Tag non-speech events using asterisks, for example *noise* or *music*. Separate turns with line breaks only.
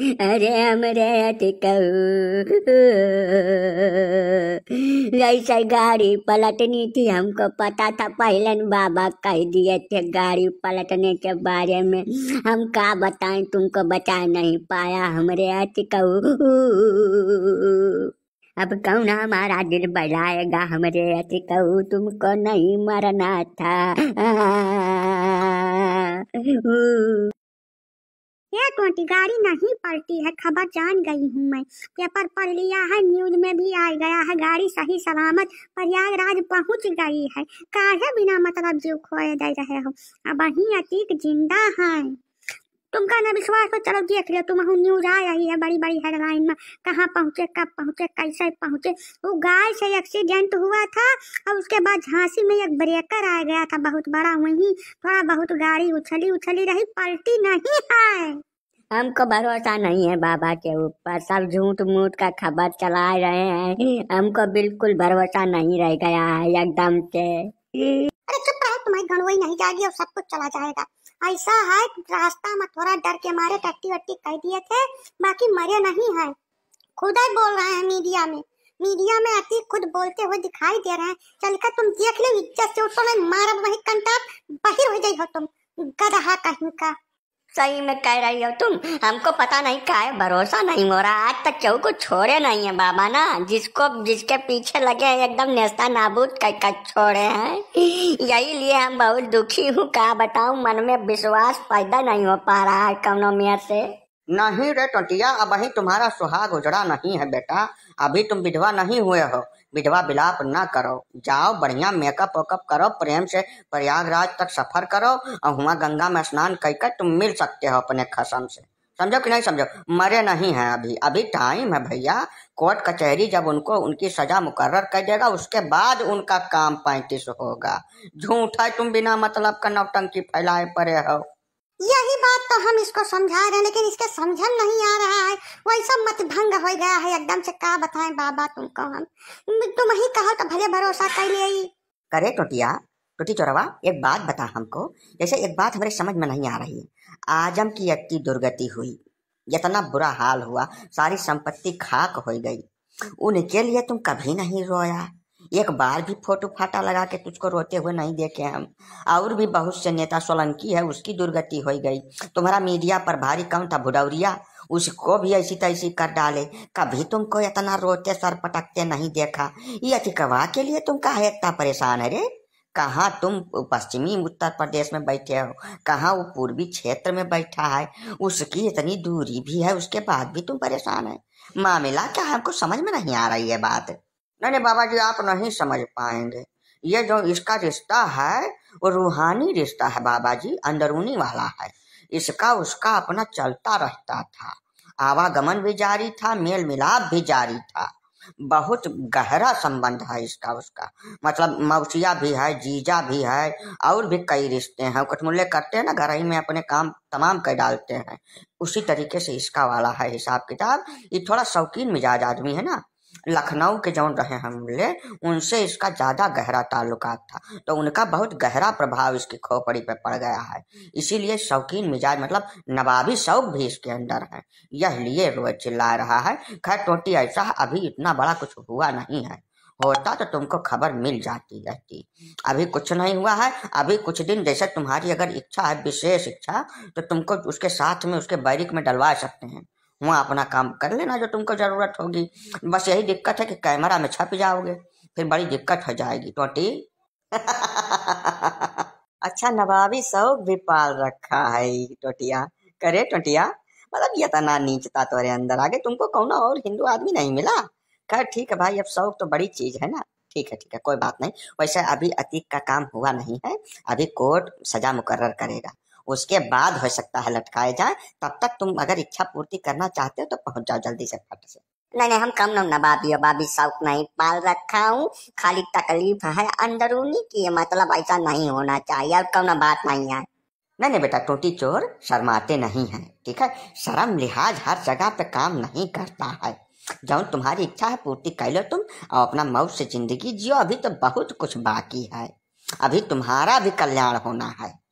अरे अमरे कहू ऐसे गाड़ी पलटनी थी हमको पता था पहले बाबा कह दिए थे गाड़ी पलटने के बारे में हम का बताएं तुमको बता नहीं पाया हमरे अति कहू अब कौन हमारा दिल बहलाएगा हमरे अति कहू तुमको नहीं मरना था एक टोटी गाड़ी नहीं
पलटी है खबर जान गई हूँ मैं पेपर पढ़ लिया है न्यूज में भी आ गया है गाड़ी सही सलामत प्रयागराज पहुँच गई है काहे बिना मतलब जीव खोए दे रहे हो अब वही अतीक जिंदा है तुमका ना विश्वास पर चलो देख लियो तुम न्यूज आ रही है बड़ी बड़ी हेडलाइन में कहाँ पहुँचे कब पहुँचे कैसे पहुँचे वो गाय से एक्सीडेंट हुआ था और उसके बाद झांसी में एक ब्रेकर आ गया था बहुत बड़ा वहीं थोड़ा बहुत गाड़ी उछली उछली रही पलटी नहीं है
हमको भरोसा नहीं है बाबा के ऊपर सब झूठ मूठ का खबर चला रहे हैं हमको बिल्कुल भरोसा नहीं रह गया है एकदम से अरे चुप रहो तुम्हारी गणवई नहीं
जाएगी और सब कुछ चला जाएगा ऐसा है रास्ता में थोड़ा डर के मारे टट्टी वट्टी कह दिए थे बाकी मरे नहीं है खुद ही बोल रहे हैं मीडिया में मीडिया में अति खुद बोलते हुए दिखाई दे रहे हैं चल कर तुम देख लो इज्जत से उठो मैं मारब वही कंटाप
बाहर हो जाई हो तुम गधा कहीं का सही में कह रही हो तुम हमको पता नहीं का है भरोसा नहीं हो रहा आज तक चौ को छोड़े नहीं है बाबा ना जिसको जिसके पीछे लगे हैं एकदम नेस्ता नाबूद कर छोड़े हैं यही लिए हम बहुत दुखी हूँ कहा बताऊ मन में विश्वास पैदा नहीं हो पा रहा है कमनोमिया से नहीं
रे टटिया अब ही तुम्हारा सुहाग उजड़ा नहीं है बेटा अभी तुम विधवा नहीं हुए हो विधवा विलाप ना करो जाओ बढ़िया मेकअप वेकअप करो प्रेम से प्रयागराज तक सफर करो और वहाँ गंगा में स्नान करके तुम मिल सकते हो अपने खसम से समझो कि नहीं समझो मरे नहीं है अभी अभी टाइम है भैया कोर्ट कचहरी जब उनको उनकी सजा मुकर्र कर देगा उसके बाद उनका काम पैंतीस होगा झूठा तुम बिना मतलब का नौटंकी फैलाए पड़े हो
यही तो हम इसको समझा रहे हैं लेकिन इसके समझन नहीं आ रहा है वही सब मत भंग हो गया है एकदम से कहा बताएं बाबा तुमको हम तुम ही कहो तो भले भरोसा कर ले
करे टोटिया टोटी चोरवा एक बात बता हमको जैसे एक बात हमारे समझ में नहीं आ रही है आजम की अति दुर्गति हुई इतना बुरा हाल हुआ सारी संपत्ति खाक हो गई उनके लिए तुम कभी नहीं रोया एक बार भी फोटो फाटा लगा के तुझको रोते हुए नहीं देखे हम और भी बहुत से नेता सोलंकी है उसकी दुर्गति हो गई तुम्हारा मीडिया पर भारी कौन था भुडौरिया उसको भी ऐसी तैसी कर डाले कभी तुमको इतना रोते सर पटकते नहीं देखा ये अतिकवा के लिए तुम कहा इतना परेशान है रे कहाँ तुम पश्चिमी उत्तर प्रदेश में बैठे हो कहाँ वो पूर्वी क्षेत्र में बैठा है उसकी इतनी दूरी भी है उसके बाद भी तुम परेशान है मामला क्या हमको समझ में नहीं आ रही है बात नहीं नहीं बाबा जी आप नहीं समझ पाएंगे ये जो इसका रिश्ता है वो रूहानी रिश्ता है बाबा जी अंदरूनी वाला है इसका उसका अपना चलता रहता था आवागमन भी जारी था मेल मिलाप भी जारी था बहुत गहरा संबंध है इसका उसका मतलब मौसिया भी है जीजा भी है और भी कई रिश्ते हैं कठमुल्ले करते हैं ना घर ही में अपने काम तमाम कर डालते हैं उसी तरीके से इसका वाला है हिसाब किताब ये थोड़ा शौकीन मिजाज आदमी है ना लखनऊ के जो रहे हमले उनसे इसका ज़्यादा गहरा ताल्लुकात था तो उनका बहुत गहरा प्रभाव इसकी खोपड़ी पे पड़ गया है इसीलिए शौकीन मिजाज मतलब नवाबी शौक भी इसके अंदर है यह लिए रोज चिल्ला रहा है खैर टोटी ऐसा अभी इतना बड़ा कुछ हुआ नहीं है होता तो तुमको खबर मिल जाती रहती अभी कुछ नहीं हुआ है अभी कुछ दिन जैसे तुम्हारी अगर इच्छा है विशेष इच्छा तो तुमको उसके साथ में उसके बैरिक में डलवा सकते हैं वहाँ अपना काम कर लेना जो तुमको ज़रूरत होगी बस यही दिक्कत है कि कैमरा में छप जाओगे फिर बड़ी दिक्कत हो जाएगी टोटी तो *laughs* अच्छा नवाबी सब भी पाल रखा है टोटिया करे टोटिया मतलब ये तना तो नीचता तोरे अंदर आगे तुमको कौन और हिंदू आदमी नहीं मिला कर ठीक है भाई अब शौक तो बड़ी चीज है ना ठीक है ठीक है कोई बात नहीं वैसे अभी अतीक का काम हुआ नहीं है अभी कोर्ट सजा मुकर्र करेगा उसके बाद हो सकता है लटकाए जाए तब तक तुम अगर इच्छा पूर्ति करना चाहते हो तो पहुंच जाओ जल्दी से फट से
नहीं नहीं हम कम नम ना बाबी बाबी शौक नहीं पाल रखा हूँ खाली तकलीफ है अंदरूनी की मतलब ऐसा नहीं होना चाहिए और कम ना
बात नहीं है नहीं नहीं बेटा टोटी चोर शर्माते नहीं है ठीक है शर्म लिहाज हर जगह पे काम नहीं करता है जब तुम्हारी इच्छा है पूर्ति कर लो तुम और अपना मऊ से जिंदगी जियो अभी तो बहुत कुछ बाकी है अभी तुम्हारा भी कल्याण होना है